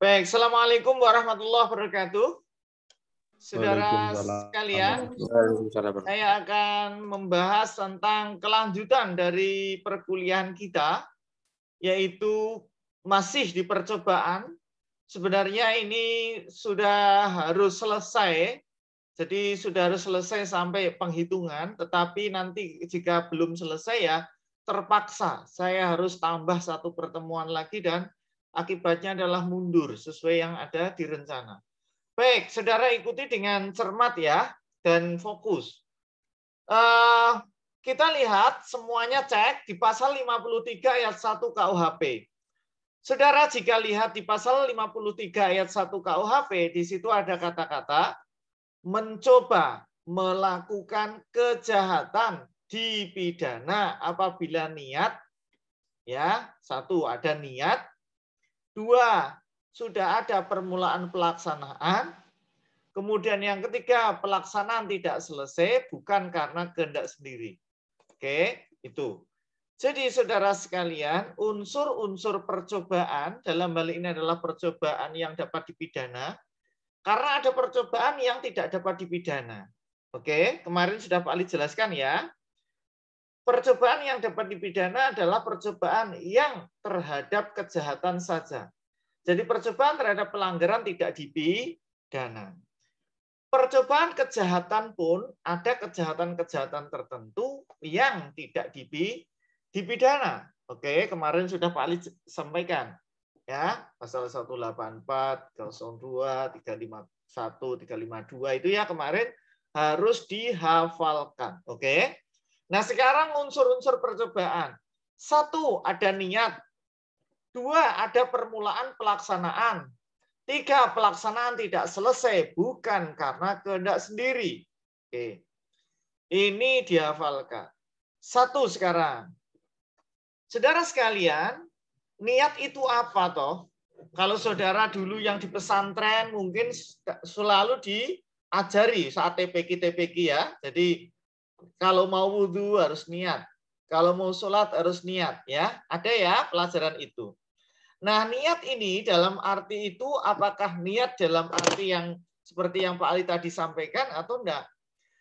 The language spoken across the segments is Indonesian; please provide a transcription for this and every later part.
Baik, Assalamualaikum warahmatullahi wabarakatuh. Saudara sekalian, saya akan membahas tentang kelanjutan dari perkuliahan kita, yaitu masih di percobaan. Sebenarnya ini sudah harus selesai, jadi sudah harus selesai sampai penghitungan, tetapi nanti jika belum selesai ya terpaksa saya harus tambah satu pertemuan lagi dan Akibatnya adalah mundur sesuai yang ada di rencana. Baik, saudara ikuti dengan cermat ya dan fokus. Uh, kita lihat semuanya cek di pasal 53 ayat 1 KUHP. Saudara jika lihat di pasal 53 ayat 1 KUHP, di situ ada kata-kata mencoba melakukan kejahatan dipidana apabila niat ya, satu ada niat Dua, sudah ada permulaan pelaksanaan. Kemudian yang ketiga, pelaksanaan tidak selesai bukan karena kehendak sendiri. Oke, itu. Jadi saudara sekalian, unsur-unsur percobaan dalam hal ini adalah percobaan yang dapat dipidana karena ada percobaan yang tidak dapat dipidana. Oke, kemarin sudah Pak Ali jelaskan ya. Percobaan yang dapat dipidana adalah percobaan yang terhadap kejahatan saja. Jadi percobaan terhadap pelanggaran tidak dipidana. Percobaan kejahatan pun ada kejahatan-kejahatan tertentu yang tidak dipidana. Oke, kemarin sudah Pak Ali sampaikan. Ya, pasal 184, 02, 351, 352 itu ya kemarin harus dihafalkan. Oke. Nah sekarang unsur-unsur percobaan. Satu, ada niat. Dua, ada permulaan pelaksanaan. Tiga, pelaksanaan tidak selesai. Bukan karena kehendak sendiri. Oke. Ini dihafalkan. Satu sekarang. Saudara sekalian, niat itu apa toh? Kalau saudara dulu yang di pesantren mungkin selalu diajari saat TPK-TPK ya. Jadi kalau mau wudhu harus niat. Kalau mau sholat harus niat. ya. Ada ya pelajaran itu. Nah niat ini dalam arti itu apakah niat dalam arti yang seperti yang Pak Ali tadi sampaikan atau enggak?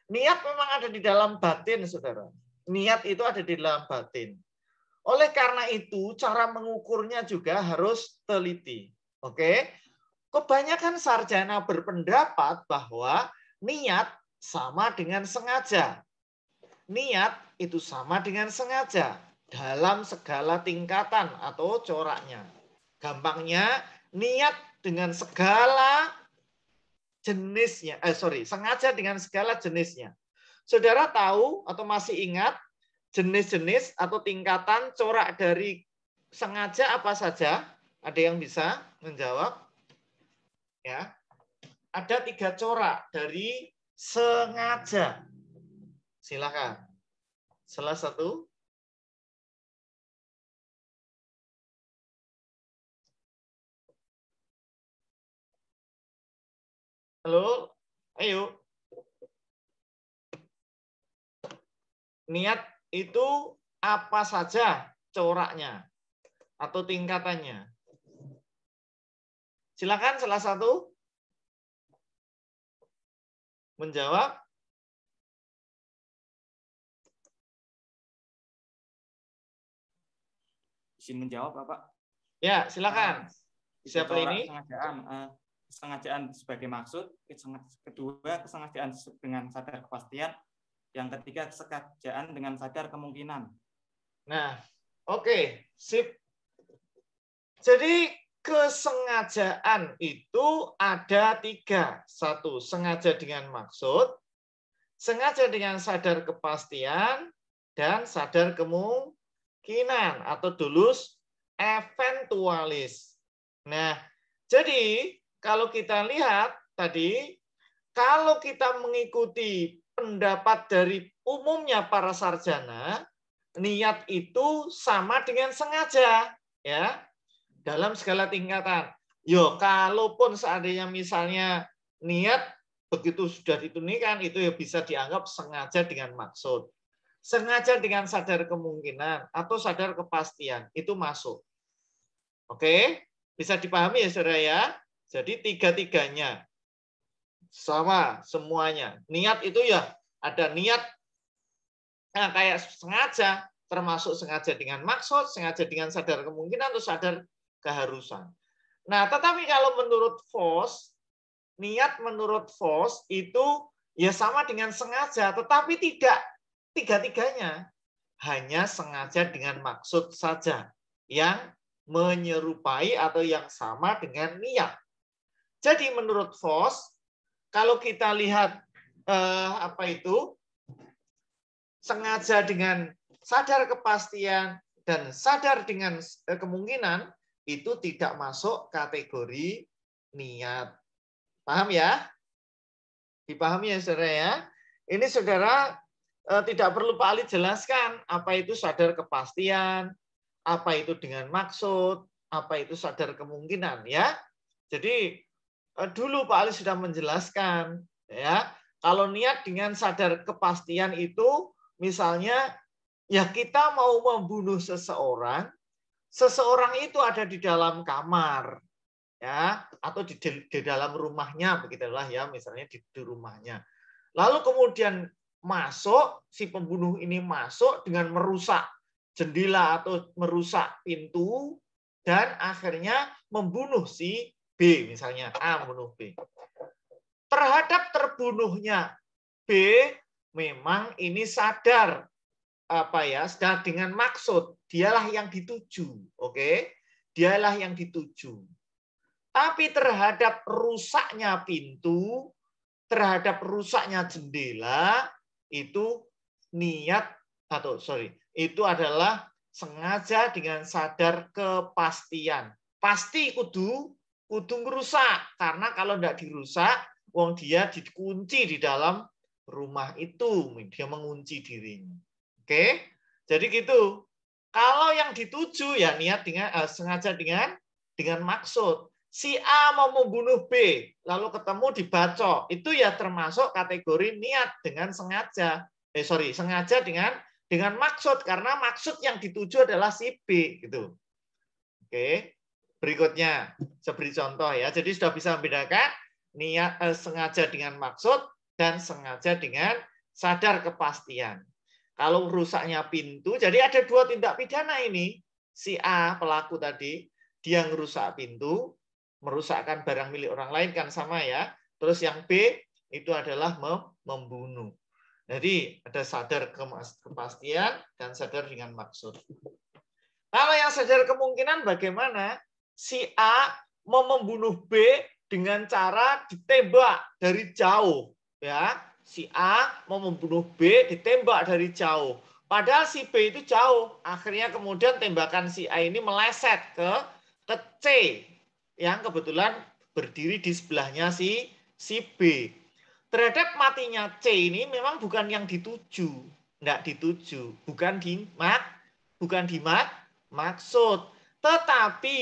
Niat memang ada di dalam batin, saudara. Niat itu ada di dalam batin. Oleh karena itu, cara mengukurnya juga harus teliti. Oke, kebanyakan sarjana berpendapat bahwa niat sama dengan sengaja. Niat itu sama dengan sengaja dalam segala tingkatan atau coraknya. Gampangnya niat dengan segala jenisnya. Eh sorry, sengaja dengan segala jenisnya. Saudara tahu atau masih ingat jenis-jenis atau tingkatan corak dari sengaja apa saja? Ada yang bisa menjawab? Ya. Ada tiga corak dari sengaja. Silakan. Salah satu. Halo, ayo. Niat itu apa saja coraknya atau tingkatannya. Silakan salah satu menjawab. izin menjawab Pak? Ya, silakan. Ah, Siapa ini? Kesengajaan, uh, kesengajaan sebagai maksud, kedua kesengajaan dengan sadar kepastian, yang ketiga kesengajaan dengan sadar kemungkinan. Nah, oke, okay. sip. Jadi kesengajaan itu ada tiga. Satu, sengaja dengan maksud, sengaja dengan sadar kepastian, dan sadar kemungkinan kemungkinan atau dulus eventualis. Nah, jadi kalau kita lihat tadi, kalau kita mengikuti pendapat dari umumnya para sarjana, niat itu sama dengan sengaja ya dalam segala tingkatan. Yo, kalaupun seandainya misalnya niat begitu sudah ditunikan, itu ya bisa dianggap sengaja dengan maksud sengaja dengan sadar kemungkinan atau sadar kepastian itu masuk. Oke, bisa dipahami ya saudara ya. Jadi tiga-tiganya sama semuanya. Niat itu ya ada niat nah, kayak sengaja, termasuk sengaja dengan maksud, sengaja dengan sadar kemungkinan atau sadar keharusan. Nah, tetapi kalau menurut Vos, niat menurut Vos itu ya sama dengan sengaja, tetapi tidak Tiga-tiganya hanya sengaja dengan maksud saja yang menyerupai atau yang sama dengan niat. Jadi menurut Fos kalau kita lihat eh, apa itu sengaja dengan sadar kepastian dan sadar dengan eh, kemungkinan itu tidak masuk kategori niat. Paham ya? Dipahami ya saudara ya? Ini saudara Eh, tidak perlu Pak Ali jelaskan apa itu sadar kepastian, apa itu dengan maksud, apa itu sadar kemungkinan ya. Jadi eh, dulu Pak Ali sudah menjelaskan ya, kalau niat dengan sadar kepastian itu misalnya ya kita mau membunuh seseorang, seseorang itu ada di dalam kamar ya atau di, di, dalam rumahnya begitulah ya misalnya di, di rumahnya. Lalu kemudian masuk, si pembunuh ini masuk dengan merusak jendela atau merusak pintu, dan akhirnya membunuh si B misalnya, A membunuh B. Terhadap terbunuhnya B, memang ini sadar apa ya sadar dengan maksud dialah yang dituju oke okay? dialah yang dituju tapi terhadap rusaknya pintu terhadap rusaknya jendela itu niat atau sorry itu adalah sengaja dengan sadar kepastian pasti kudu kudu ngerusak karena kalau tidak dirusak uang dia dikunci di dalam rumah itu dia mengunci dirinya oke jadi gitu kalau yang dituju ya niat dengan eh, sengaja dengan dengan maksud si A mau membunuh B, lalu ketemu dibacok, itu ya termasuk kategori niat dengan sengaja. Eh sorry, sengaja dengan dengan maksud karena maksud yang dituju adalah si B gitu. Oke. Berikutnya, saya beri contoh ya. Jadi sudah bisa membedakan niat eh, sengaja dengan maksud dan sengaja dengan sadar kepastian. Kalau rusaknya pintu, jadi ada dua tindak pidana ini. Si A pelaku tadi, dia ngerusak pintu, merusakkan barang milik orang lain kan sama ya. Terus yang B itu adalah membunuh. Jadi ada sadar kepastian dan sadar dengan maksud. Kalau yang sadar kemungkinan bagaimana? Si A mau membunuh B dengan cara ditembak dari jauh, ya. Si A mau membunuh B ditembak dari jauh. Padahal si B itu jauh. Akhirnya kemudian tembakan si A ini meleset ke ke C, yang kebetulan berdiri di sebelahnya si si B. Terhadap matinya C ini memang bukan yang dituju, tidak dituju, bukan di mak, bukan di mak, maksud. Tetapi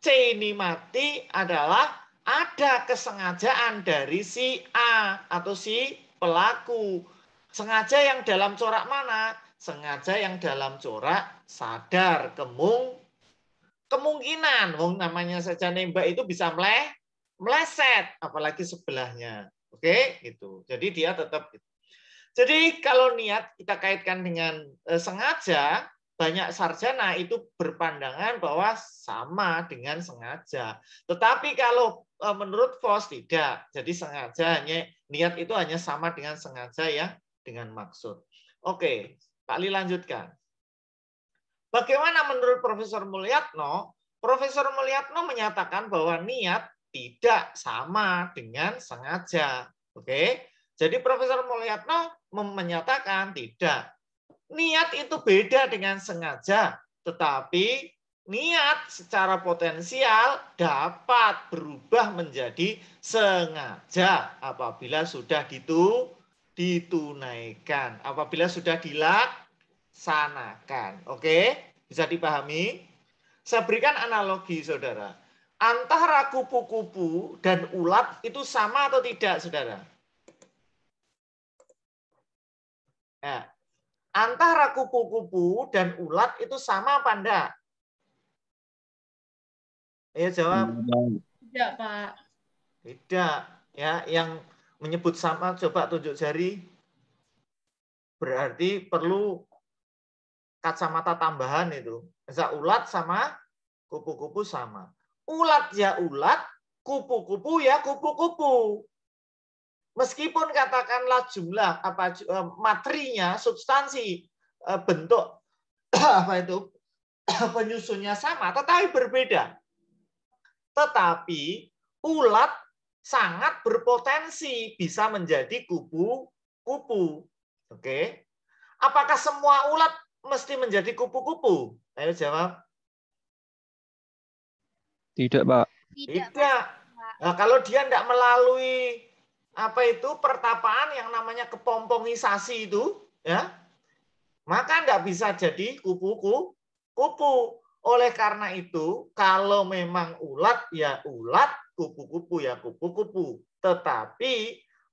C ini mati adalah ada kesengajaan dari si A atau si pelaku. Sengaja yang dalam corak mana? Sengaja yang dalam corak sadar, kemung, Kemungkinan, wong namanya saja nembak itu bisa meleh, meleset, apalagi sebelahnya. Oke, itu. Jadi dia tetap gitu. Jadi kalau niat kita kaitkan dengan eh, sengaja, banyak sarjana itu berpandangan bahwa sama dengan sengaja. Tetapi kalau eh, menurut Vos tidak. Jadi sengaja hanya niat itu hanya sama dengan sengaja ya dengan maksud. Oke, Pak Li lanjutkan. Bagaimana menurut Profesor Mulyatno? Profesor Mulyatno menyatakan bahwa niat tidak sama dengan sengaja. Oke. Jadi Profesor Mulyatno menyatakan tidak. Niat itu beda dengan sengaja, tetapi niat secara potensial dapat berubah menjadi sengaja apabila sudah ditu ditunaikan, apabila sudah dilak laksanakan. Oke, bisa dipahami? Saya berikan analogi, saudara. Antara kupu-kupu dan ulat itu sama atau tidak, saudara? Ya. Antara kupu-kupu dan ulat itu sama apa enggak? Ayo iya, jawab. Tidak, Pak. Tidak. Ya, yang menyebut sama coba tunjuk jari. Berarti perlu kacamata tambahan itu. Bisa ulat sama kupu-kupu sama. Ulat ya ulat, kupu-kupu ya kupu-kupu. Meskipun katakanlah jumlah apa eh, materinya, substansi, eh, bentuk apa itu penyusunnya sama, tetapi berbeda. Tetapi ulat sangat berpotensi bisa menjadi kupu-kupu. Oke. Apakah semua ulat mesti menjadi kupu-kupu? Ayo jawab. Tidak, Pak. Tidak. Nah, kalau dia tidak melalui apa itu pertapaan yang namanya kepompongisasi itu, ya, maka tidak bisa jadi kupu-kupu. Kupu. Oleh karena itu, kalau memang ulat ya ulat, kupu-kupu ya kupu-kupu. Tetapi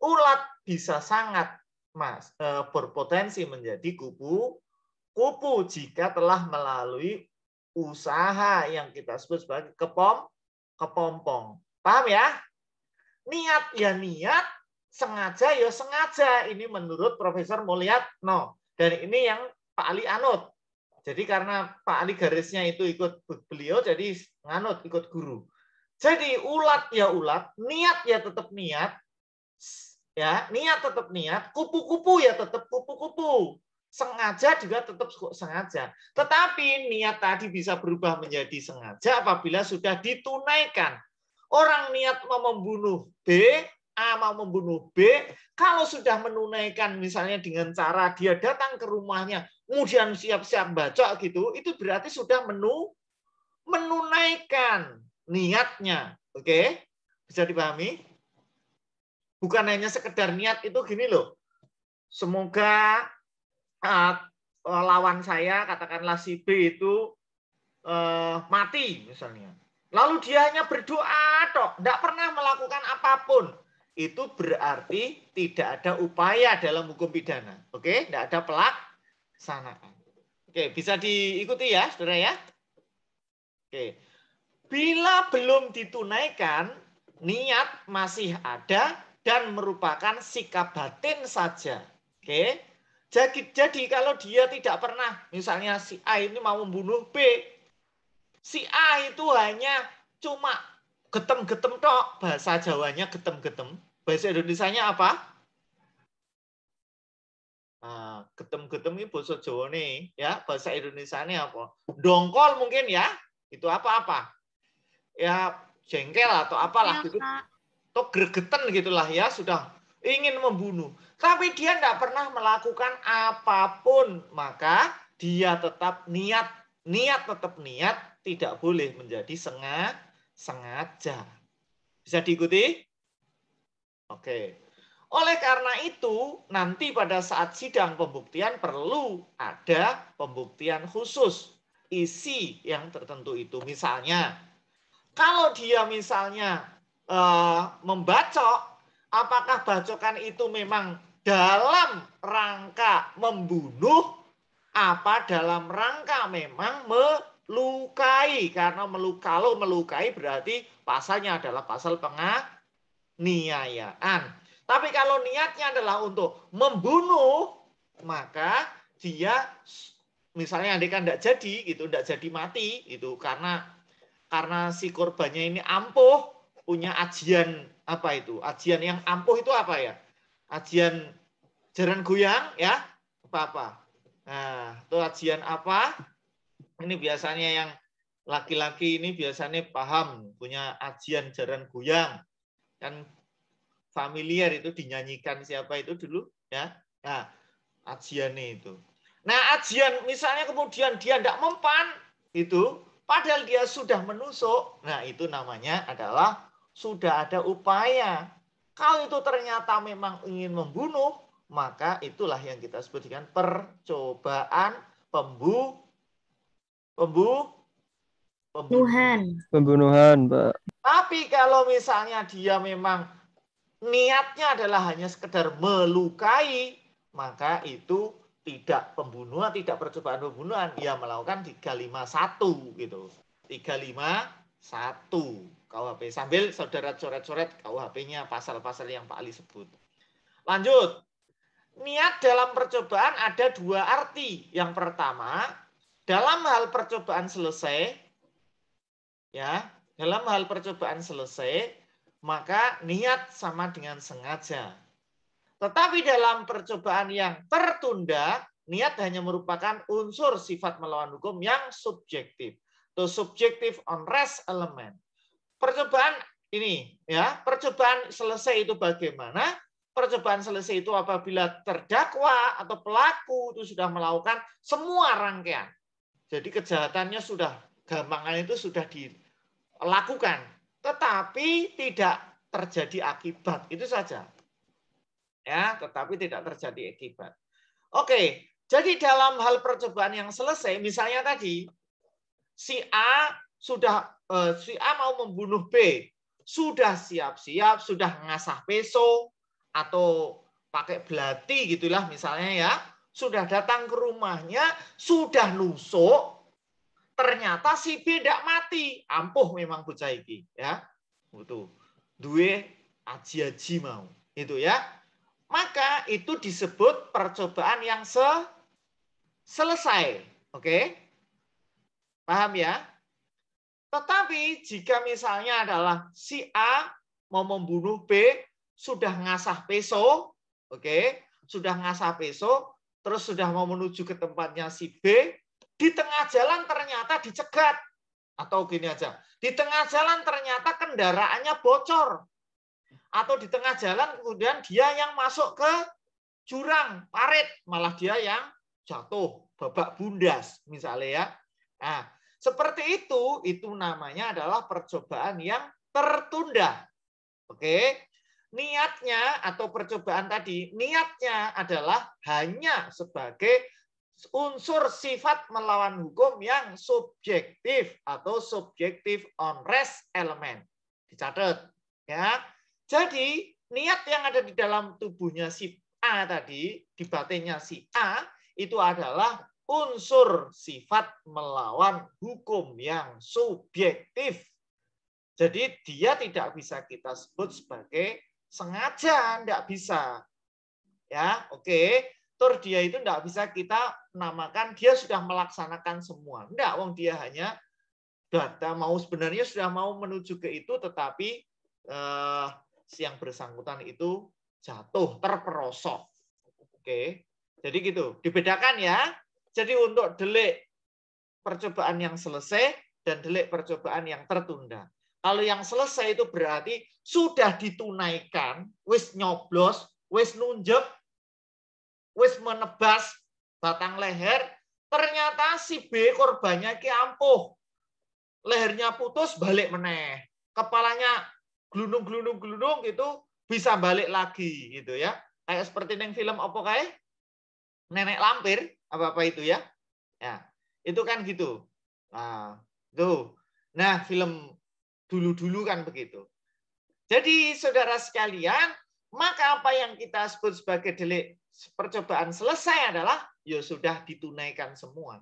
ulat bisa sangat mas, eh, berpotensi menjadi kupu kupu jika telah melalui usaha yang kita sebut sebagai kepom kepompong. Paham ya? Niat ya niat, sengaja ya sengaja. Ini menurut Profesor Mulyatno. Dan ini yang Pak Ali anut. Jadi karena Pak Ali garisnya itu ikut beliau, jadi nganut ikut guru. Jadi ulat ya ulat, niat ya tetap niat, ya niat tetap niat, kupu-kupu ya tetap kupu-kupu sengaja juga tetap sengaja. Tetapi niat tadi bisa berubah menjadi sengaja apabila sudah ditunaikan. Orang niat mau membunuh B, A mau membunuh B, kalau sudah menunaikan misalnya dengan cara dia datang ke rumahnya, kemudian siap-siap baca gitu, itu berarti sudah menu menunaikan niatnya. Oke? Bisa dipahami? Bukan hanya sekedar niat itu gini loh. Semoga uh, lawan saya katakanlah si B itu uh, mati misalnya. Lalu dia hanya berdoa tok, tidak pernah melakukan apapun. Itu berarti tidak ada upaya dalam hukum pidana. Oke, tidak ada pelaksanaan. Oke, bisa diikuti ya, saudara ya. Oke. Bila belum ditunaikan, niat masih ada dan merupakan sikap batin saja. Oke. Jadi, jadi kalau dia tidak pernah, misalnya si A ini mau membunuh B, si A itu hanya cuma getem-getem tok, bahasa Jawanya getem-getem. Bahasa Indonesia nya apa? Nah, getem-getem ini bahasa Jawa nih, ya bahasa Indonesia nya apa? Dongkol mungkin ya, itu apa-apa? Ya jengkel atau apalah iya, gitu. Toh gregeten gitulah ya, sudah ingin membunuh, tapi dia tidak pernah melakukan apapun, maka dia tetap niat, niat tetap niat, tidak boleh menjadi sengat, sengaja. Bisa diikuti? Oke. Oleh karena itu, nanti pada saat sidang pembuktian perlu ada pembuktian khusus isi yang tertentu itu. Misalnya, kalau dia misalnya eh, membacok apakah bacokan itu memang dalam rangka membunuh apa dalam rangka memang melukai karena melukai kalau melukai berarti pasalnya adalah pasal penganiayaan tapi kalau niatnya adalah untuk membunuh maka dia misalnya adik kan tidak jadi gitu tidak jadi mati itu karena karena si korbannya ini ampuh punya ajian apa itu? Ajian yang ampuh itu apa ya? Ajian jaran goyang ya? Apa-apa. Nah, itu ajian apa? Ini biasanya yang laki-laki ini biasanya paham punya ajian jaran goyang. Kan familiar itu dinyanyikan siapa itu dulu ya? Nah, ajiannya itu. Nah, ajian misalnya kemudian dia tidak mempan itu, padahal dia sudah menusuk. Nah, itu namanya adalah sudah ada upaya. Kalau itu ternyata memang ingin membunuh, maka itulah yang kita sebut dengan percobaan pembu pembu pembunuhan. Pembunuhan, Pak. Tapi kalau misalnya dia memang niatnya adalah hanya sekedar melukai, maka itu tidak pembunuhan, tidak percobaan pembunuhan. Dia melakukan 351 gitu. 351. KUHP sambil saudara coret-coret KUHP-nya pasal-pasal yang Pak Ali sebut. Lanjut. Niat dalam percobaan ada dua arti. Yang pertama, dalam hal percobaan selesai ya, dalam hal percobaan selesai, maka niat sama dengan sengaja. Tetapi dalam percobaan yang tertunda, niat hanya merupakan unsur sifat melawan hukum yang subjektif. The subjective on rest element percobaan ini ya, percobaan selesai itu bagaimana? Percobaan selesai itu apabila terdakwa atau pelaku itu sudah melakukan semua rangkaian. Jadi kejahatannya sudah gampangan itu sudah dilakukan, tetapi tidak terjadi akibat. Itu saja. Ya, tetapi tidak terjadi akibat. Oke, jadi dalam hal percobaan yang selesai, misalnya tadi si A sudah eh, si A mau membunuh B, sudah siap-siap, sudah ngasah peso atau pakai belati gitulah misalnya ya, sudah datang ke rumahnya, sudah nusuk, ternyata si B tidak mati, ampuh memang bocah iki ya, itu dua aji-aji mau itu ya, maka itu disebut percobaan yang se selesai, oke? Okay? Paham ya? Tetapi jika misalnya adalah si A mau membunuh B, sudah ngasah peso, oke, okay, sudah ngasah peso, terus sudah mau menuju ke tempatnya si B, di tengah jalan ternyata dicegat. Atau gini aja, di tengah jalan ternyata kendaraannya bocor. Atau di tengah jalan kemudian dia yang masuk ke jurang, parit, malah dia yang jatuh, babak bundas misalnya ya. Nah, seperti itu, itu namanya adalah percobaan yang tertunda. Oke, niatnya atau percobaan tadi, niatnya adalah hanya sebagai unsur sifat melawan hukum yang subjektif atau subjektif on rest element. Dicatat ya. Jadi niat yang ada di dalam tubuhnya si A tadi, di batinnya si A itu adalah unsur sifat melawan hukum yang subjektif. Jadi dia tidak bisa kita sebut sebagai sengaja, tidak bisa. Ya, oke. Okay. Tur dia itu tidak bisa kita namakan dia sudah melaksanakan semua. Tidak, wong dia hanya data mau sebenarnya sudah mau menuju ke itu, tetapi eh, yang bersangkutan itu jatuh terperosok. Oke, okay. jadi gitu. Dibedakan ya. Jadi untuk delik percobaan yang selesai dan delik percobaan yang tertunda. Kalau yang selesai itu berarti sudah ditunaikan, wis nyoblos, wis nunjuk, wis menebas batang leher, ternyata si B korbannya ki ampuh. Lehernya putus balik meneh. Kepalanya glunung-glunung-glunung gitu bisa balik lagi gitu ya. Kayak seperti yang film apa kayak Nenek Lampir, apa-apa itu ya. Ya, itu kan gitu. Nah, tuh. Nah, film dulu-dulu kan begitu. Jadi saudara sekalian, maka apa yang kita sebut sebagai delik percobaan selesai adalah ya sudah ditunaikan semua.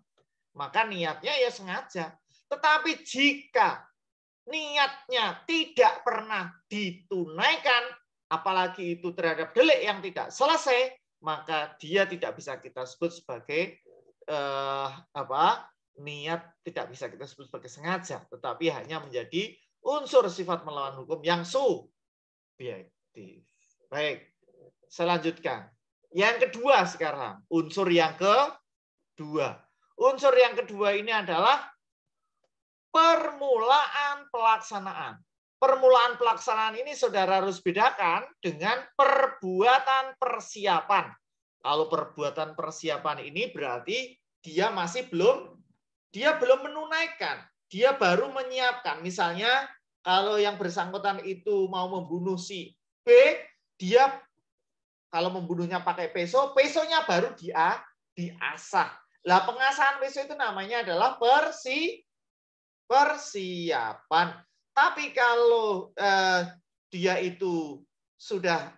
Maka niatnya ya sengaja. Tetapi jika niatnya tidak pernah ditunaikan, apalagi itu terhadap delik yang tidak selesai, maka dia tidak bisa kita sebut sebagai eh, apa niat tidak bisa kita sebut sebagai sengaja tetapi hanya menjadi unsur sifat melawan hukum yang subjektif baik saya yang kedua sekarang unsur yang kedua unsur yang kedua ini adalah permulaan pelaksanaan permulaan pelaksanaan ini saudara harus bedakan dengan perbuatan persiapan. Kalau perbuatan persiapan ini berarti dia masih belum dia belum menunaikan, dia baru menyiapkan. Misalnya kalau yang bersangkutan itu mau membunuh si B, dia kalau membunuhnya pakai peso, pesonya baru dia diasah. Lah pengasahan peso itu namanya adalah persi persiapan. Tapi kalau eh, dia itu sudah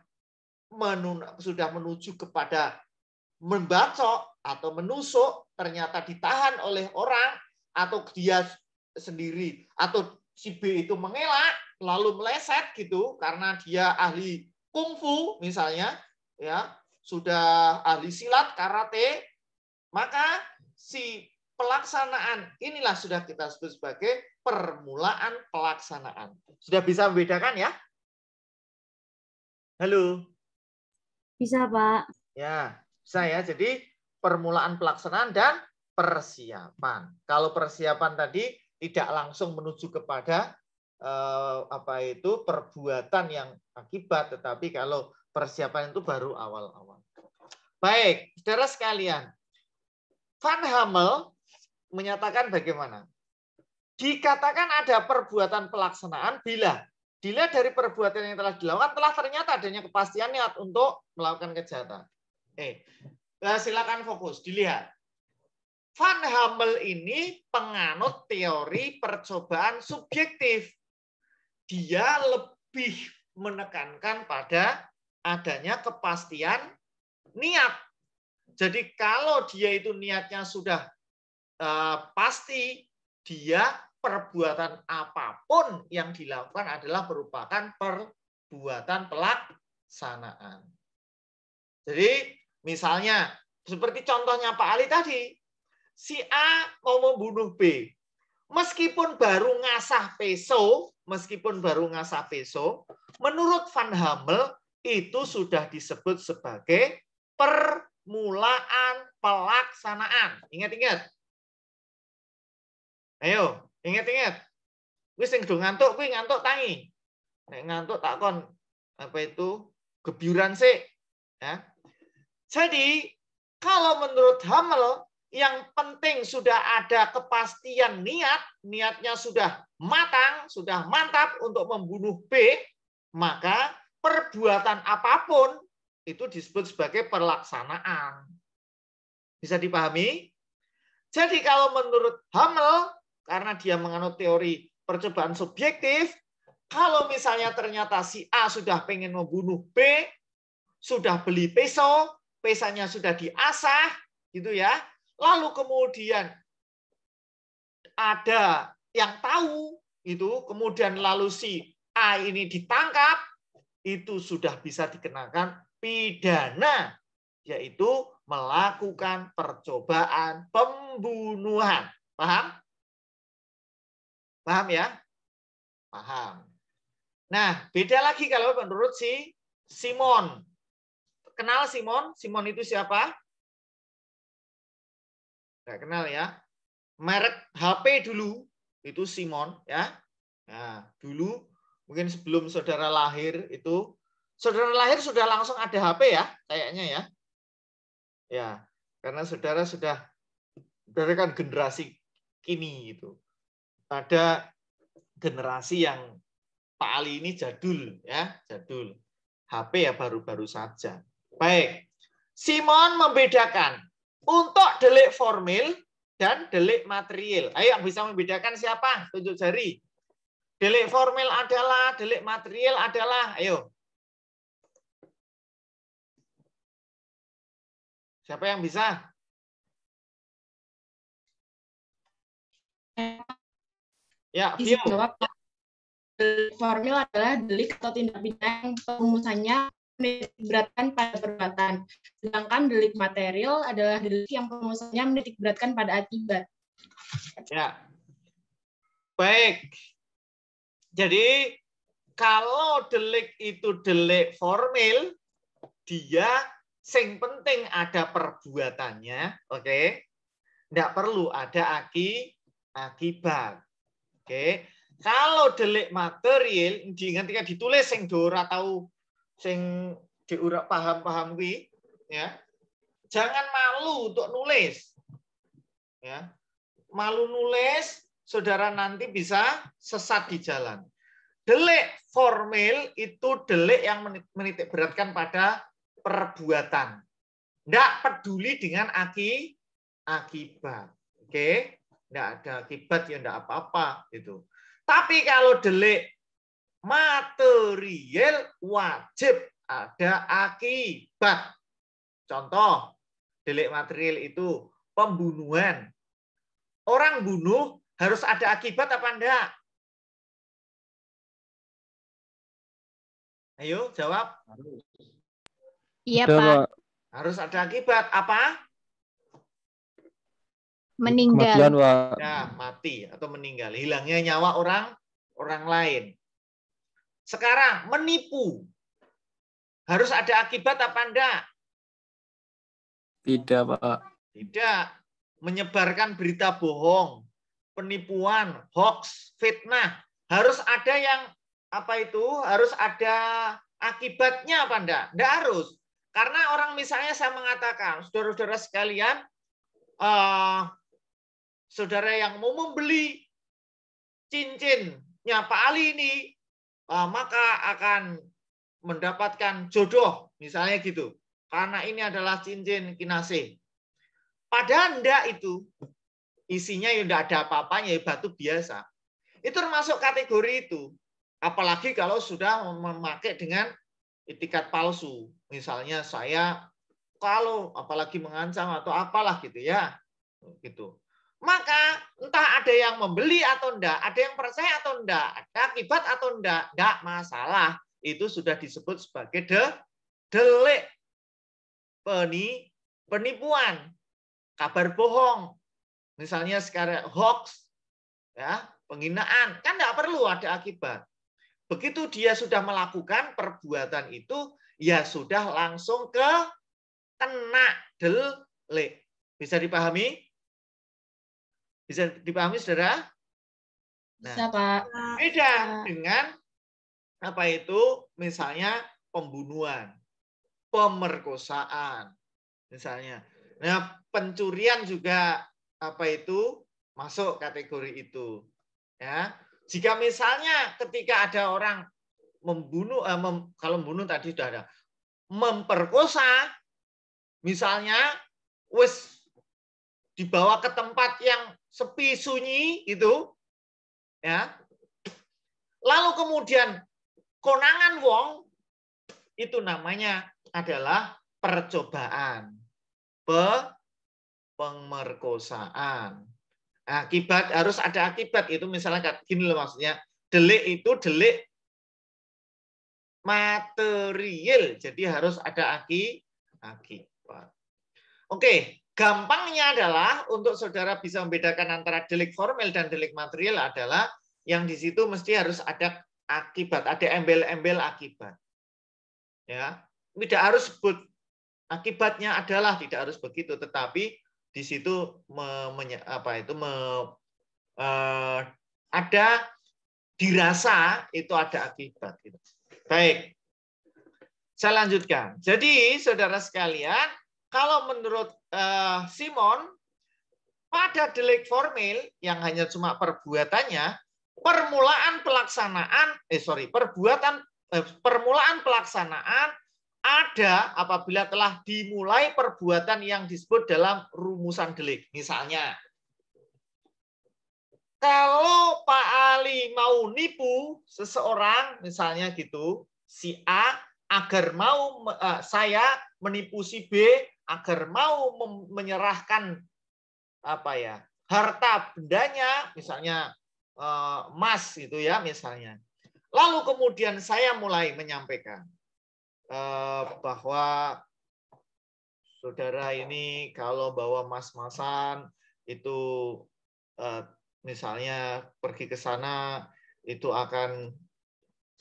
menun, sudah menuju kepada membacok atau menusuk, ternyata ditahan oleh orang atau dia sendiri atau si B itu mengelak lalu meleset gitu karena dia ahli kungfu misalnya ya sudah ahli silat karate maka si pelaksanaan inilah sudah kita sebut sebagai permulaan pelaksanaan. Sudah bisa membedakan ya? Halo. Bisa, Pak. Ya, bisa ya. Jadi permulaan pelaksanaan dan persiapan. Kalau persiapan tadi tidak langsung menuju kepada eh, apa itu perbuatan yang akibat, tetapi kalau persiapan itu baru awal-awal. Baik, saudara sekalian. Van Hamel menyatakan bagaimana? Dikatakan ada perbuatan pelaksanaan bila dilihat dari perbuatan yang telah dilakukan telah ternyata adanya kepastian niat untuk melakukan kejahatan. Eh, nah silakan fokus dilihat. Van Hamel ini penganut teori percobaan subjektif. Dia lebih menekankan pada adanya kepastian niat. Jadi kalau dia itu niatnya sudah uh, pasti, dia perbuatan apapun yang dilakukan adalah merupakan perbuatan pelaksanaan. Jadi misalnya seperti contohnya Pak Ali tadi, si A mau membunuh B. Meskipun baru ngasah peso, meskipun baru ngasah peso, menurut Van Hamel itu sudah disebut sebagai permulaan pelaksanaan. Ingat-ingat. Ayo, Ingat-ingat. Wis sing do ngantuk kuwi ngantuk tangi. Nek ngantuk tak kon apa itu gebyuran sih. Ya. Jadi kalau menurut Hamel yang penting sudah ada kepastian niat, niatnya sudah matang, sudah mantap untuk membunuh B, maka perbuatan apapun itu disebut sebagai pelaksanaan. Bisa dipahami? Jadi kalau menurut Hamel, karena dia menganut teori percobaan subjektif, kalau misalnya ternyata si A sudah pengen membunuh B, sudah beli peso, pesannya sudah diasah, gitu ya. Lalu kemudian ada yang tahu itu, kemudian lalu si A ini ditangkap, itu sudah bisa dikenakan pidana, yaitu melakukan percobaan pembunuhan. Paham? Paham ya? Paham. Nah, beda lagi kalau menurut si Simon. Kenal Simon? Simon itu siapa? Gak kenal ya. Merek HP dulu itu Simon ya. Nah, dulu mungkin sebelum saudara lahir itu saudara lahir sudah langsung ada HP ya kayaknya ya. Ya, karena saudara sudah saudara kan generasi kini itu ada generasi yang Pak Ali ini jadul ya, jadul. HP ya baru-baru saja. Baik. Simon membedakan untuk delik formil dan delik material. Ayo yang bisa membedakan siapa? Tunjuk jari. Delik formil adalah, delik material adalah. Ayo. Siapa yang bisa? Ya, film. jawab formil adalah delik atau tindak pidana yang perumusannya menitikberatkan pada perbuatan. Sedangkan delik material adalah delik yang perumusannya menitikberatkan pada akibat. Ya. Baik. Jadi kalau delik itu delik formil, dia sing penting ada perbuatannya, oke? Okay? Tidak perlu ada akibat. Oke. Kalau delik material ketika ditulis sing dora tahu sing diurak paham-paham wi, ya. Jangan malu untuk nulis. Ya. Malu nulis, saudara nanti bisa sesat di jalan. Delik formal itu delik yang menitik beratkan pada perbuatan. Tidak peduli dengan aki, akibat. Oke. Okay? nggak ada akibat ya nggak apa-apa itu. Tapi kalau delik material wajib ada akibat. Contoh, delik material itu pembunuhan. Orang bunuh harus ada akibat apa enggak? Ayo jawab. Iya Pak. Harus ada akibat apa? meninggal. Ya, mati atau meninggal. Hilangnya nyawa orang orang lain. Sekarang menipu. Harus ada akibat apa enggak? Tidak, Pak. Tidak. Menyebarkan berita bohong, penipuan, hoax, fitnah. Harus ada yang apa itu? Harus ada akibatnya apa enggak? Enggak harus. Karena orang misalnya saya mengatakan, saudara-saudara sekalian, uh, saudara yang mau membeli cincinnya Pak Ali ini, eh, maka akan mendapatkan jodoh, misalnya gitu. Karena ini adalah cincin kinase. Padahal enggak itu. Isinya ya enggak ada apa-apanya, ya batu biasa. Itu termasuk kategori itu. Apalagi kalau sudah memakai dengan etikat palsu. Misalnya saya kalau apalagi mengancam atau apalah gitu ya. Gitu maka entah ada yang membeli atau enggak, ada yang percaya atau enggak, ada akibat atau enggak, enggak masalah. Itu sudah disebut sebagai de, delik peni, penipuan, kabar bohong. Misalnya sekarang hoax, ya, penghinaan, kan enggak perlu ada akibat. Begitu dia sudah melakukan perbuatan itu, ya sudah langsung ke kena delik. Bisa dipahami? Bisa dipahami saudara? Nah, Bisa, Pak. Beda dengan apa itu misalnya pembunuhan, pemerkosaan misalnya. Nah, pencurian juga apa itu masuk kategori itu. Ya. Jika misalnya ketika ada orang membunuh eh, mem, kalau membunuh tadi sudah ada memperkosa misalnya wis dibawa ke tempat yang sepi sunyi itu ya lalu kemudian konangan wong itu namanya adalah percobaan pe pemerkosaan akibat harus ada akibat itu misalnya gini loh maksudnya delik itu delik material jadi harus ada aki akibat oke Gampangnya adalah untuk saudara bisa membedakan antara delik formal dan delik material adalah yang di situ mesti harus ada akibat, ada embel-embel akibat. Ya, tidak harus sebut akibatnya adalah tidak harus begitu, tetapi di situ me, me, apa itu me, eh, ada dirasa itu ada akibat. Gitu. Baik, saya lanjutkan. Jadi saudara sekalian, kalau menurut Eh, Simon pada delik formil yang hanya cuma perbuatannya, permulaan pelaksanaan, eh sorry, perbuatan eh, permulaan pelaksanaan ada apabila telah dimulai perbuatan yang disebut dalam rumusan delik. Misalnya, kalau Pak Ali mau nipu seseorang, misalnya gitu, si A agar mau eh, saya menipu si B agar mau menyerahkan apa ya harta bendanya misalnya eh, emas gitu ya misalnya lalu kemudian saya mulai menyampaikan eh, bahwa saudara ini kalau bawa emas masan itu eh, misalnya pergi ke sana itu akan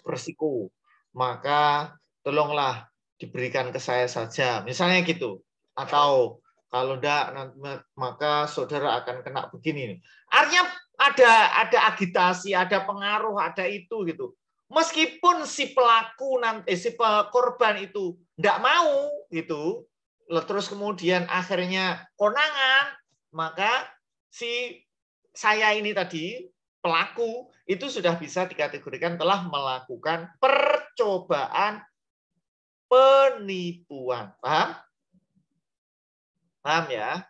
resiko maka tolonglah diberikan ke saya saja misalnya gitu atau kalau tidak maka saudara akan kena begini Artinya ada ada agitasi, ada pengaruh, ada itu gitu. Meskipun si pelaku nanti eh, si korban itu tidak mau gitu, terus kemudian akhirnya konangan, maka si saya ini tadi pelaku itu sudah bisa dikategorikan telah melakukan percobaan penipuan. Paham? Paham ya?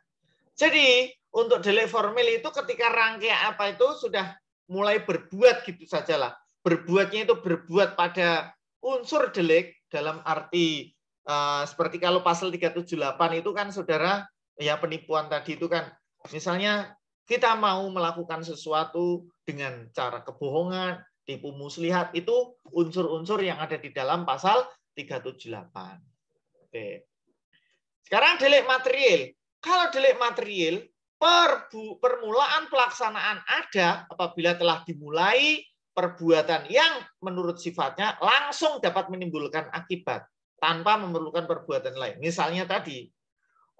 Jadi untuk delay formal itu ketika rangkaian apa itu sudah mulai berbuat gitu sajalah. Berbuatnya itu berbuat pada unsur delik dalam arti uh, seperti kalau pasal 378 itu kan saudara ya penipuan tadi itu kan misalnya kita mau melakukan sesuatu dengan cara kebohongan, tipu muslihat itu unsur-unsur yang ada di dalam pasal 378. Oke. Sekarang delik material. Kalau delik material, perbu, permulaan pelaksanaan ada apabila telah dimulai perbuatan yang menurut sifatnya langsung dapat menimbulkan akibat tanpa memerlukan perbuatan lain. Misalnya tadi,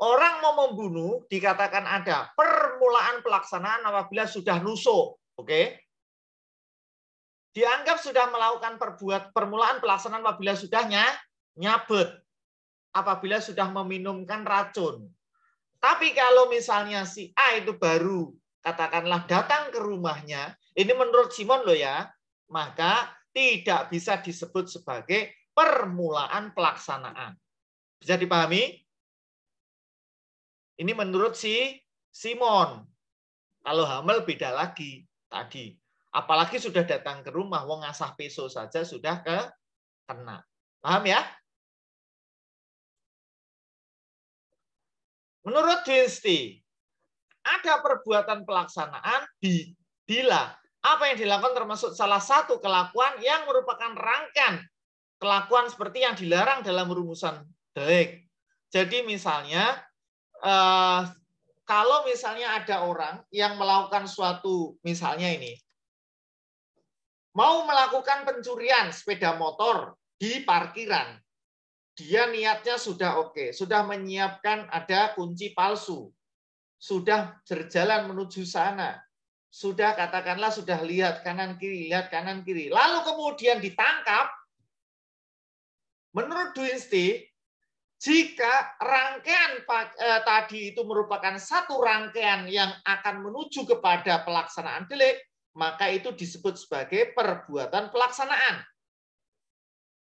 orang mau membunuh dikatakan ada permulaan pelaksanaan apabila sudah nusuk. Oke. Okay? Dianggap sudah melakukan perbuat permulaan pelaksanaan apabila sudahnya nyabet apabila sudah meminumkan racun. Tapi kalau misalnya si A itu baru katakanlah datang ke rumahnya, ini menurut Simon loh ya, maka tidak bisa disebut sebagai permulaan pelaksanaan. Bisa dipahami? Ini menurut si Simon. Kalau Hamel beda lagi tadi. Apalagi sudah datang ke rumah, wong asah peso saja sudah ke kena. Paham ya? Menurut DST, ada perbuatan pelaksanaan di bila apa yang dilakukan termasuk salah satu kelakuan yang merupakan rangkaian kelakuan seperti yang dilarang dalam rumusan delik. Jadi misalnya eh, kalau misalnya ada orang yang melakukan suatu misalnya ini mau melakukan pencurian sepeda motor di parkiran dia niatnya sudah oke, okay, sudah menyiapkan ada kunci palsu, sudah berjalan menuju sana, sudah katakanlah sudah lihat kanan kiri, lihat kanan kiri, lalu kemudian ditangkap. Menurut Duinsti, jika rangkaian eh, tadi itu merupakan satu rangkaian yang akan menuju kepada pelaksanaan delik, maka itu disebut sebagai perbuatan pelaksanaan.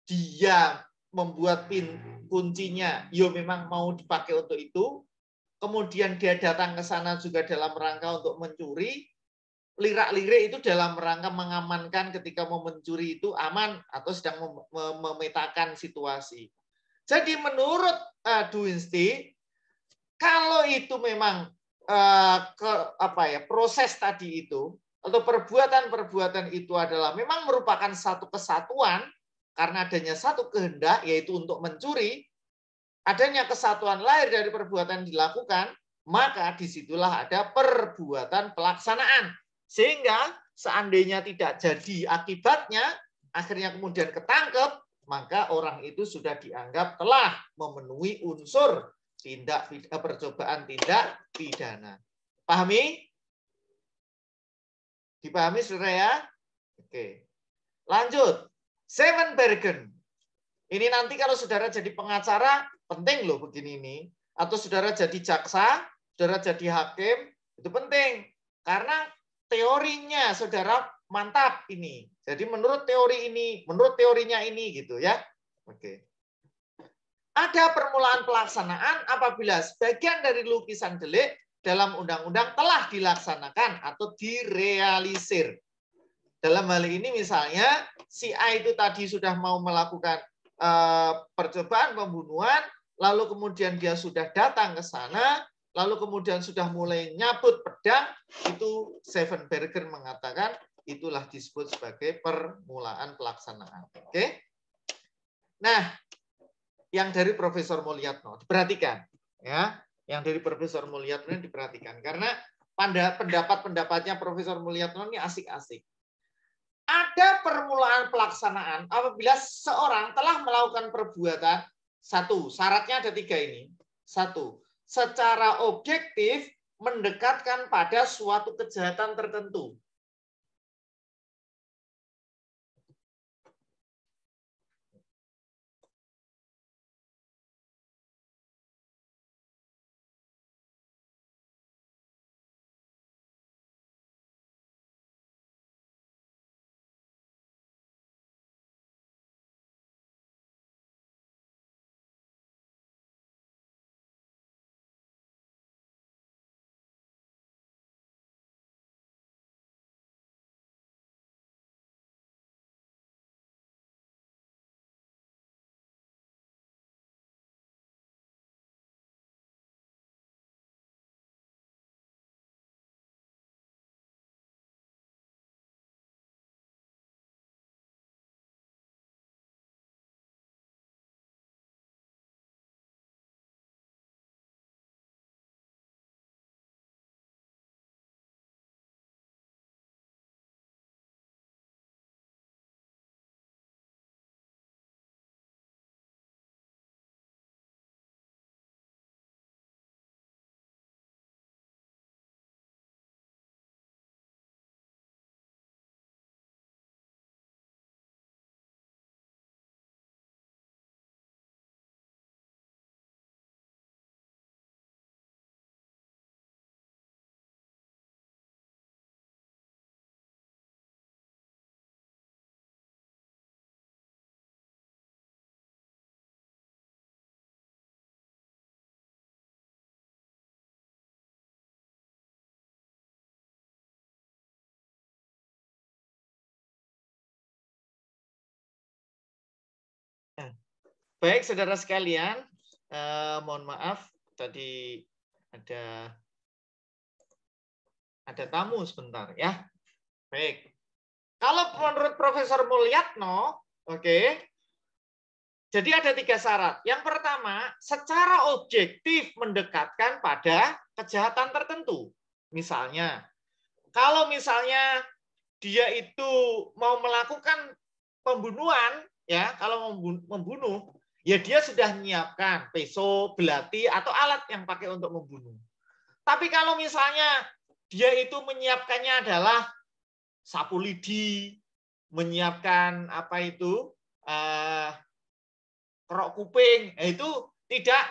Dia membuat pin kuncinya yo memang mau dipakai untuk itu kemudian dia datang ke sana juga dalam rangka untuk mencuri lirak-lirik itu dalam rangka mengamankan ketika mau mencuri itu aman atau sedang memetakan situasi jadi menurut uh, eh, Duinsti kalau itu memang uh, ke apa ya proses tadi itu atau perbuatan-perbuatan itu adalah memang merupakan satu kesatuan karena adanya satu kehendak yaitu untuk mencuri, adanya kesatuan lahir dari perbuatan dilakukan, maka disitulah ada perbuatan pelaksanaan. Sehingga seandainya tidak jadi akibatnya, akhirnya kemudian ketangkep, maka orang itu sudah dianggap telah memenuhi unsur tindak eh, percobaan tindak pidana. Pahami? Dipahami saudara ya? Oke. Lanjut. Seven Bergen. Ini nanti kalau saudara jadi pengacara, penting loh begini ini. Atau saudara jadi jaksa, saudara jadi hakim, itu penting. Karena teorinya saudara mantap ini. Jadi menurut teori ini, menurut teorinya ini gitu ya. Oke. Ada permulaan pelaksanaan apabila sebagian dari lukisan delik dalam undang-undang telah dilaksanakan atau direalisir. Dalam hal ini misalnya si A itu tadi sudah mau melakukan eh, percobaan pembunuhan, lalu kemudian dia sudah datang ke sana, lalu kemudian sudah mulai nyabut pedang, itu Seven Berger mengatakan itulah disebut sebagai permulaan pelaksanaan. Oke? Nah, yang dari Profesor Mulyatno diperhatikan ya, yang dari Profesor Mulyatno ini diperhatikan karena pendapat-pendapatnya Profesor Mulyatno ini asik-asik ada permulaan pelaksanaan apabila seorang telah melakukan perbuatan satu syaratnya ada tiga ini satu secara objektif mendekatkan pada suatu kejahatan tertentu Baik, saudara sekalian, eh, mohon maaf tadi ada ada tamu sebentar ya. Baik. Kalau menurut Profesor Mulyatno, oke. Okay, jadi ada tiga syarat. Yang pertama, secara objektif mendekatkan pada kejahatan tertentu. Misalnya, kalau misalnya dia itu mau melakukan pembunuhan, ya kalau membunuh, ya dia sudah menyiapkan peso, belati, atau alat yang pakai untuk membunuh. Tapi kalau misalnya dia itu menyiapkannya adalah sapu lidi, menyiapkan apa itu eh, kerok kuping, eh, itu tidak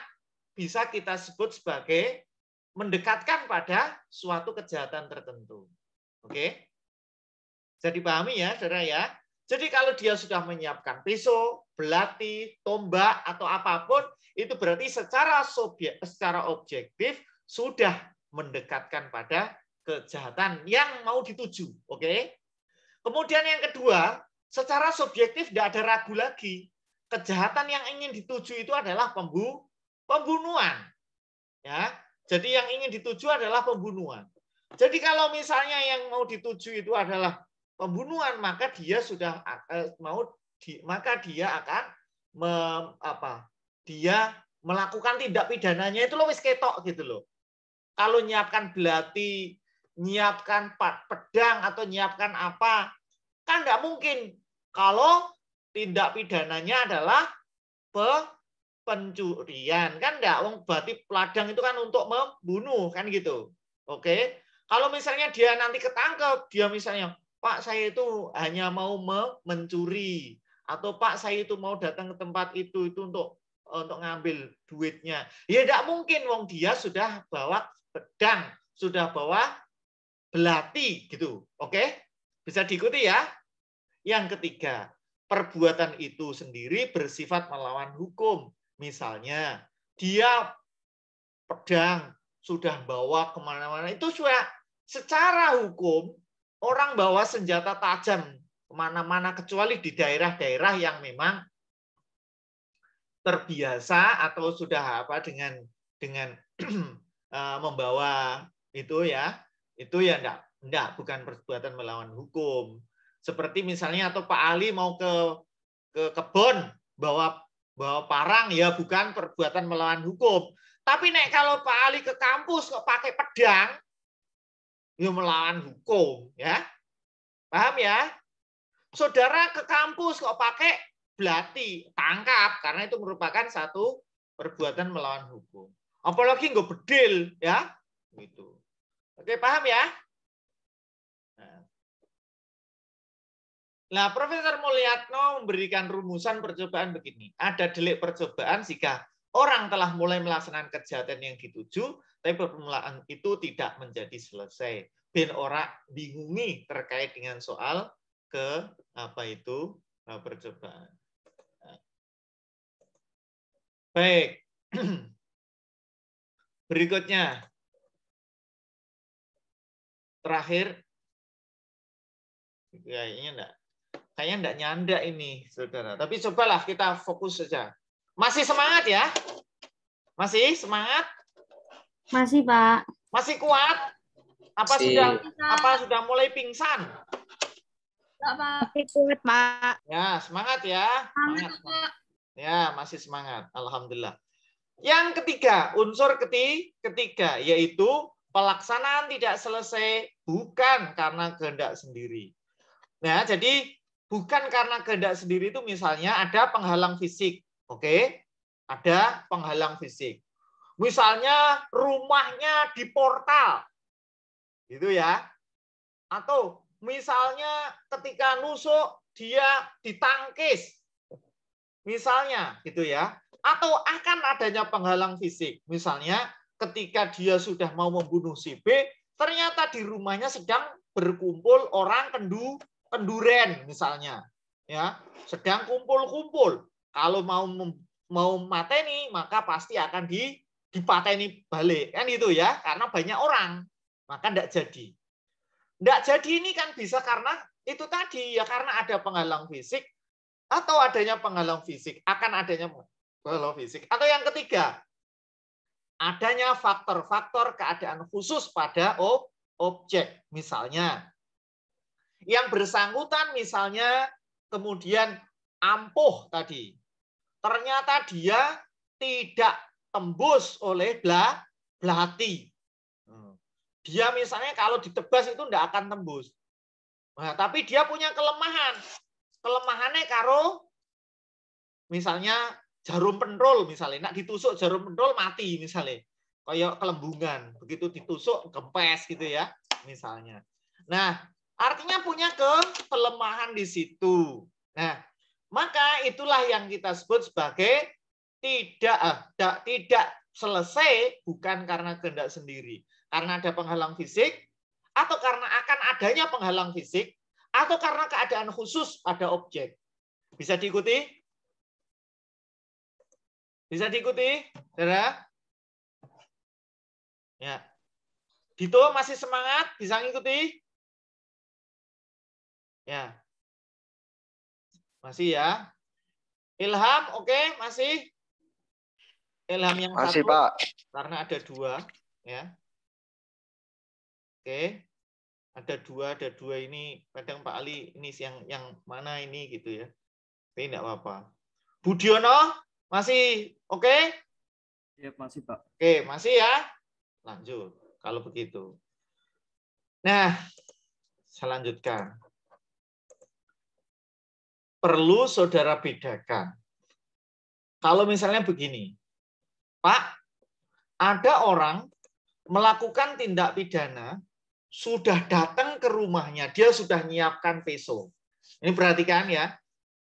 bisa kita sebut sebagai mendekatkan pada suatu kejahatan tertentu. Oke? Jadi pahami ya, saudara ya. Jadi kalau dia sudah menyiapkan pisau, belati, tombak atau apapun itu berarti secara subjek, secara objektif sudah mendekatkan pada kejahatan yang mau dituju, oke? Kemudian yang kedua, secara subjektif tidak ada ragu lagi. Kejahatan yang ingin dituju itu adalah pembunuhan. Ya. Jadi yang ingin dituju adalah pembunuhan. Jadi kalau misalnya yang mau dituju itu adalah pembunuhan, maka dia sudah eh, mau di, maka dia akan mem, apa? Dia melakukan tindak pidananya itu loh wis ketok gitu loh. Kalau nyiapkan belati, nyiapkan pedang atau nyiapkan apa, kan nggak mungkin kalau tindak pidananya adalah pe pencurian kan enggak wong berarti peladang itu kan untuk membunuh kan gitu. Oke. Kalau misalnya dia nanti ketangkep, dia misalnya, "Pak, saya itu hanya mau mencuri." atau Pak saya itu mau datang ke tempat itu itu untuk eh, untuk ngambil duitnya. Ya tidak mungkin wong dia sudah bawa pedang, sudah bawa belati gitu. Oke? Bisa diikuti ya? Yang ketiga, perbuatan itu sendiri bersifat melawan hukum. Misalnya, dia pedang sudah bawa kemana-mana. Itu sudah secara hukum, orang bawa senjata tajam mana mana kecuali di daerah-daerah yang memang terbiasa atau sudah apa dengan dengan eh, membawa itu ya itu ya enggak enggak bukan perbuatan melawan hukum seperti misalnya atau Pak Ali mau ke ke kebun bawa bawa parang ya bukan perbuatan melawan hukum tapi nek kalau Pak Ali ke kampus kok pakai pedang ya melawan hukum ya paham ya saudara ke kampus kok pakai belati, tangkap karena itu merupakan satu perbuatan melawan hukum. Apalagi nggak bedil ya, gitu. Oke paham ya? Nah, Profesor Mulyatno memberikan rumusan percobaan begini. Ada delik percobaan jika orang telah mulai melaksanakan kejahatan yang dituju, tapi permulaan itu tidak menjadi selesai. Bin orang bingungi terkait dengan soal ke apa itu e, percobaan. E, baik. Berikutnya. Terakhir. Kayaknya enggak. Kayaknya enggak nyanda ini, Saudara. Tapi cobalah kita fokus saja. Masih semangat ya? Masih semangat? Masih, Pak. Masih kuat? Apa si. sudah apa sudah mulai pingsan? Pak. Ya, semangat ya. Semangat, semangat. Ya, masih semangat. Alhamdulillah. Yang ketiga, unsur keti ketiga yaitu pelaksanaan tidak selesai bukan karena kehendak sendiri. Nah, jadi bukan karena kehendak sendiri itu misalnya ada penghalang fisik, oke? Okay? Ada penghalang fisik. Misalnya rumahnya di portal. Gitu ya. Atau Misalnya ketika nusuk dia ditangkis. Misalnya gitu ya. Atau akan adanya penghalang fisik. Misalnya ketika dia sudah mau membunuh si B, ternyata di rumahnya sedang berkumpul orang kendu kenduren misalnya. Ya, sedang kumpul-kumpul. Kalau mau mau mateni maka pasti akan di dipateni balik kan itu ya karena banyak orang maka tidak jadi tidak jadi ini kan bisa karena itu tadi ya karena ada penghalang fisik atau adanya penghalang fisik akan adanya penghalang fisik atau yang ketiga adanya faktor-faktor keadaan khusus pada ob objek misalnya yang bersangkutan misalnya kemudian ampuh tadi ternyata dia tidak tembus oleh belah belati dia misalnya kalau ditebas itu tidak akan tembus. Nah, tapi dia punya kelemahan. Kelemahannya karo misalnya jarum pentol misalnya, nak ditusuk jarum pentol mati misalnya. Kayak kelembungan, begitu ditusuk kempes gitu ya misalnya. Nah, artinya punya ke kelemahan di situ. Nah, maka itulah yang kita sebut sebagai tidak eh, tidak, tidak selesai bukan karena kehendak sendiri. Karena ada penghalang fisik, atau karena akan adanya penghalang fisik, atau karena keadaan khusus pada objek. Bisa diikuti? Bisa diikuti, saudara? Ya. Dito masih semangat, bisa ngikuti? Ya. Masih ya. Ilham, oke, okay, masih? Ilham yang masih, satu. Pak. Karena ada dua, ya. Oke. Ada dua, ada dua ini. Kadang Pak Ali ini yang yang mana ini gitu ya. Tapi enggak apa-apa. Budiono masih oke? Okay? Ya, masih, Pak. Oke, okay, masih ya. Lanjut kalau begitu. Nah, saya lanjutkan. Perlu saudara bedakan. Kalau misalnya begini, Pak, ada orang melakukan tindak pidana sudah datang ke rumahnya, dia sudah nyiapkan peso. Ini perhatikan ya.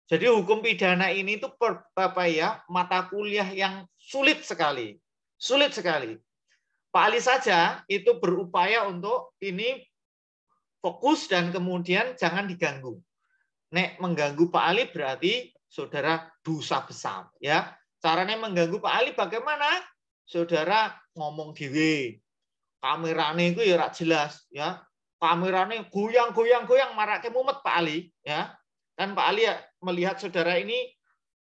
Jadi hukum pidana ini itu per, apa ya mata kuliah yang sulit sekali, sulit sekali. Pak Ali saja itu berupaya untuk ini fokus dan kemudian jangan diganggu. Nek mengganggu Pak Ali berarti saudara dosa besar ya. Caranya mengganggu Pak Ali bagaimana? Saudara ngomong dewe, kamerane itu ya rak jelas ya. Kamerane goyang-goyang-goyang marake mumet Pak Ali ya. dan Pak Ali ya, melihat saudara ini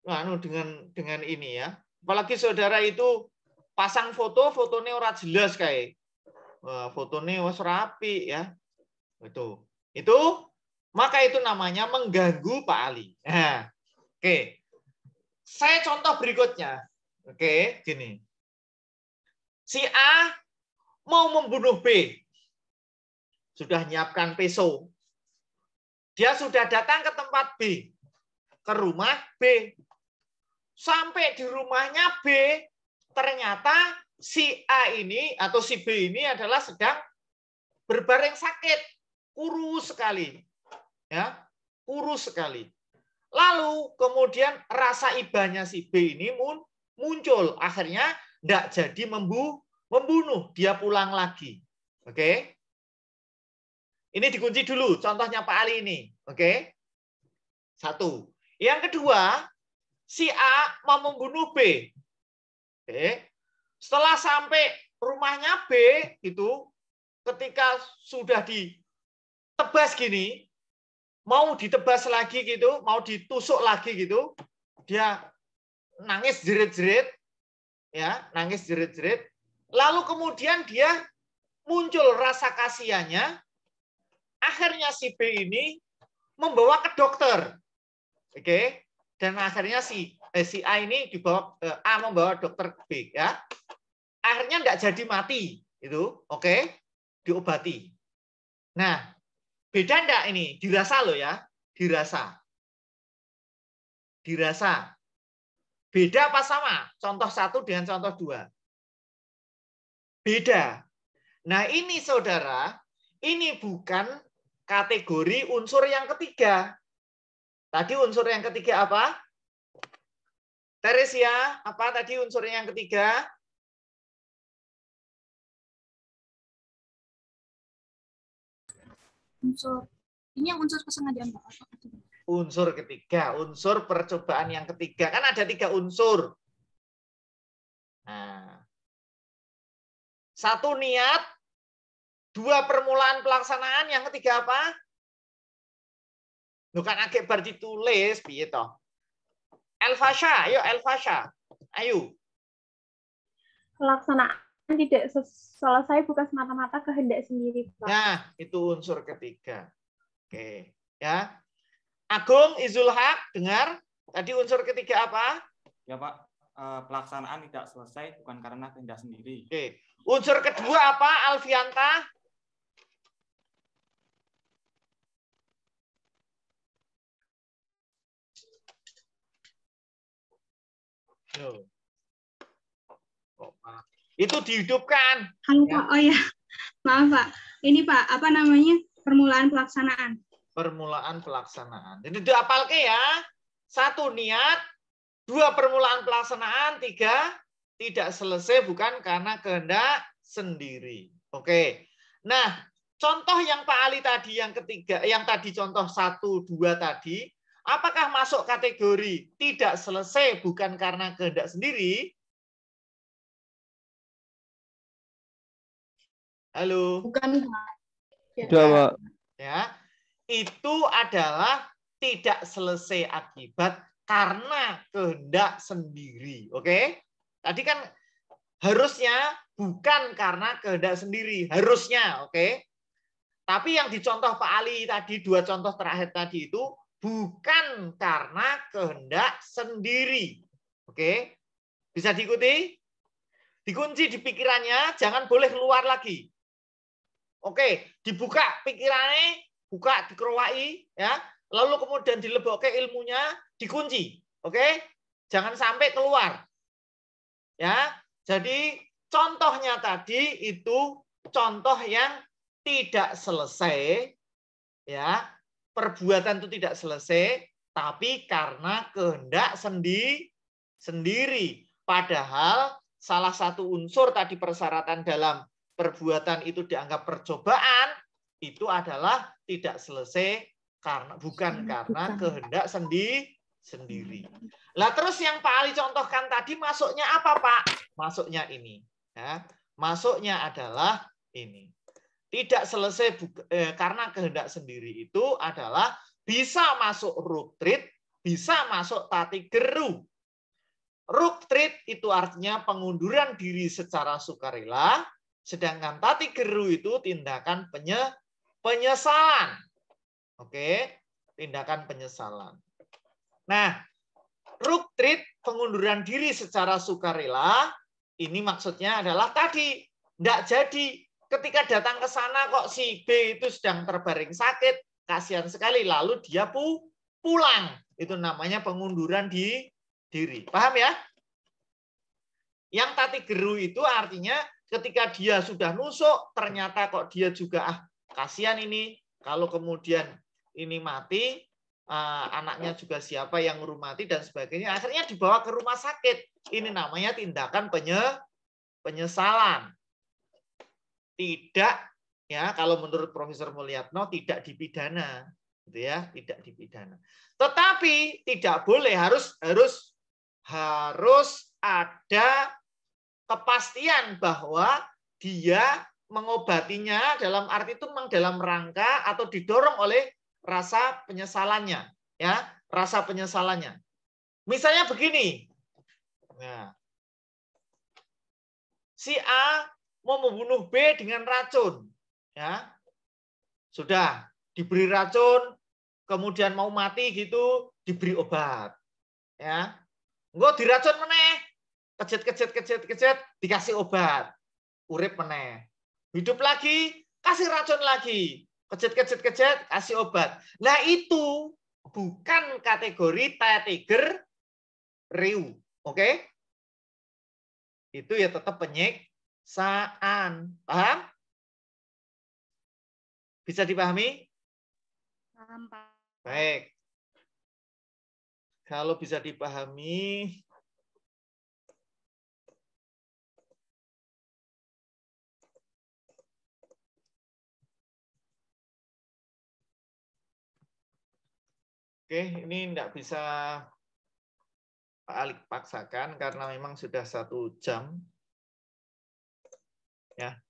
anu dengan dengan ini ya. Apalagi saudara itu pasang foto, fotonya ora jelas kayak. Fotonya wes rapi ya. Itu. Itu maka itu namanya mengganggu Pak Ali. Nah, oke. Okay. Saya contoh berikutnya. Oke, okay, gini. Si A mau membunuh B. Sudah nyiapkan peso. Dia sudah datang ke tempat B. Ke rumah B. Sampai di rumahnya B, ternyata si A ini atau si B ini adalah sedang berbareng sakit. Kurus sekali. ya Kurus sekali. Lalu kemudian rasa ibanya si B ini muncul. Akhirnya tidak jadi membunuh membunuh, dia pulang lagi. Oke? Okay? Ini dikunci dulu, contohnya Pak Ali ini. Oke? Okay? Satu. Yang kedua, si A mau membunuh B. Oke? Okay? Setelah sampai rumahnya B, itu ketika sudah ditebas gini, mau ditebas lagi gitu, mau ditusuk lagi gitu, dia nangis jerit-jerit, ya, nangis jerit-jerit, Lalu kemudian dia muncul rasa kasihannya. Akhirnya si B ini membawa ke dokter. Oke. Okay? Dan akhirnya si eh, si A ini dibawa eh, A membawa dokter B ya. Akhirnya tidak jadi mati itu, oke? Okay? Diobati. Nah, beda enggak ini? Dirasa loh ya, dirasa. Dirasa. Beda apa sama? Contoh satu dengan contoh dua beda. Nah, ini saudara, ini bukan kategori unsur yang ketiga. Tadi unsur yang ketiga apa? Teresia, apa tadi unsur yang ketiga? Unsur ini yang unsur kesengajaan Pak. Unsur ketiga, unsur percobaan yang ketiga. Kan ada tiga unsur. Nah, satu niat, dua permulaan pelaksanaan, yang ketiga apa? Bukan akbar ditulis, piye toh? Elfasha, ayo Elfasha. Ayo. Pelaksanaan tidak selesai bukan semata-mata kehendak sendiri, Pak. Nah, itu unsur ketiga. Oke, ya. Agung Izulhak, dengar? Tadi unsur ketiga apa? Ya, Pak. Eh, pelaksanaan tidak selesai bukan karena kehendak sendiri. Oke. Unsur kedua apa, Alfianta? Itu dihidupkan. Halo, Pak. Oh ya. Maaf, Pak. Ini, Pak, apa namanya? Permulaan pelaksanaan. Permulaan pelaksanaan. Jadi apalagi ya. Satu niat, Dua permulaan pelaksanaan, tiga tidak selesai bukan karena kehendak sendiri. Oke. Nah, contoh yang Pak Ali tadi yang ketiga, yang tadi contoh satu dua tadi, apakah masuk kategori tidak selesai bukan karena kehendak sendiri? Halo. Bukan. Ya. Ya. Itu adalah tidak selesai akibat karena kehendak sendiri. Oke? Okay? Tadi kan harusnya bukan karena kehendak sendiri, harusnya, oke? Okay? Tapi yang dicontoh Pak Ali tadi dua contoh terakhir tadi itu bukan karena kehendak sendiri. Oke? Okay? Bisa diikuti? Dikunci di pikirannya, jangan boleh keluar lagi. Oke, okay, dibuka pikirannya, buka dikeruai ya lalu kemudian dilebokke ilmunya dikunci. Oke? Okay? Jangan sampai keluar. Ya. Jadi contohnya tadi itu contoh yang tidak selesai ya. Perbuatan itu tidak selesai tapi karena kehendak sendi sendiri. Padahal salah satu unsur tadi persyaratan dalam perbuatan itu dianggap percobaan itu adalah tidak selesai karena bukan iya, karena kehendak sendi sendiri. Hmm. Lah terus yang Pak Ali contohkan tadi masuknya apa Pak? Masuknya ini. Ya. Masuknya adalah ini. Tidak selesai buka, eh, karena kehendak sendiri itu adalah bisa masuk ruktrit, bisa masuk tati geru. Ruktrit itu artinya pengunduran diri secara sukarela, sedangkan tati geru itu tindakan penye, penyesalan Oke, tindakan penyesalan. Nah, ruktrit pengunduran diri secara sukarela ini maksudnya adalah tadi tidak jadi ketika datang ke sana kok si B itu sedang terbaring sakit, kasihan sekali lalu dia pu pulang. Itu namanya pengunduran di diri. Paham ya? Yang tadi geru itu artinya ketika dia sudah nusuk ternyata kok dia juga ah kasihan ini kalau kemudian ini mati, eh, anaknya juga siapa yang mati dan sebagainya. Akhirnya dibawa ke rumah sakit. Ini namanya tindakan penye, penyesalan. Tidak ya kalau menurut Profesor Mulyatno tidak dipidana, gitu ya, tidak dipidana. Tetapi tidak boleh harus harus harus ada kepastian bahwa dia mengobatinya dalam arti itu memang dalam rangka atau didorong oleh rasa penyesalannya, ya, rasa penyesalannya. Misalnya begini. Nah, si A mau membunuh B dengan racun, ya. Sudah diberi racun, kemudian mau mati gitu, diberi obat. Ya. nggak diracun meneh. Kejet kejet kejet kejet dikasih obat. Urip meneh. Hidup lagi, kasih racun lagi. Kecet, kecet, kecet, kasih obat. Nah itu bukan kategori tiger riu. Oke? Okay? Itu ya tetap penyiksaan. Paham? Bisa dipahami? Paham, Pak. Baik. Kalau bisa dipahami, Oke, ini tidak bisa Pak Alik paksakan karena memang sudah satu jam. Ya,